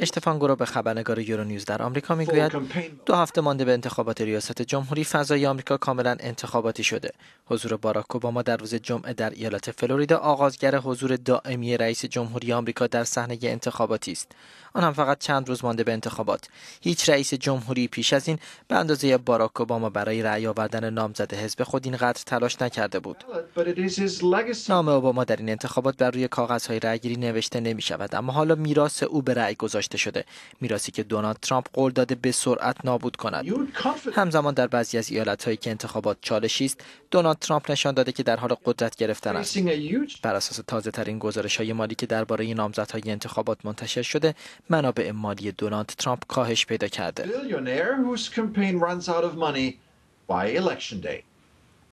اشتفان گرو به خبرنگار یورونیوز در آمریکا میگوید دو هفته مانده به انتخابات ریاست جمهوری فضای آمریکا کاملا انتخاباتی شده حضور باراک اوباما در روز جمعه در ایالت فلوریدا آغازگر حضور دائمی رئیس جمهوری آمریکا در صحنه انتخاباتی است آن هم فقط چند روز مانده به انتخابات هیچ رئیس جمهوری پیش از این به اندازه باراک اوباما برای رأی آوردن نامزد حزب خود اینقدر تلاش نکرده بود نام اوباما در این انتخابات بر روی کاغذهای رأیگیری نوشته نمی اما حالا میراث او به رأی گذاشته شده میراثی که دونالد ترامپ قول داده به سرعت نابود کند همزمان در بعضی از هایی که انتخابات چالشی است دونالد ترامپ نشان داده که در حال قدرت گرفتن است بر اساس تازه ترین گزارش های مالی که درباره نامزدهای انتخابات منتشر شده منابع مالی دونالد ترامپ کاهش پیدا کرده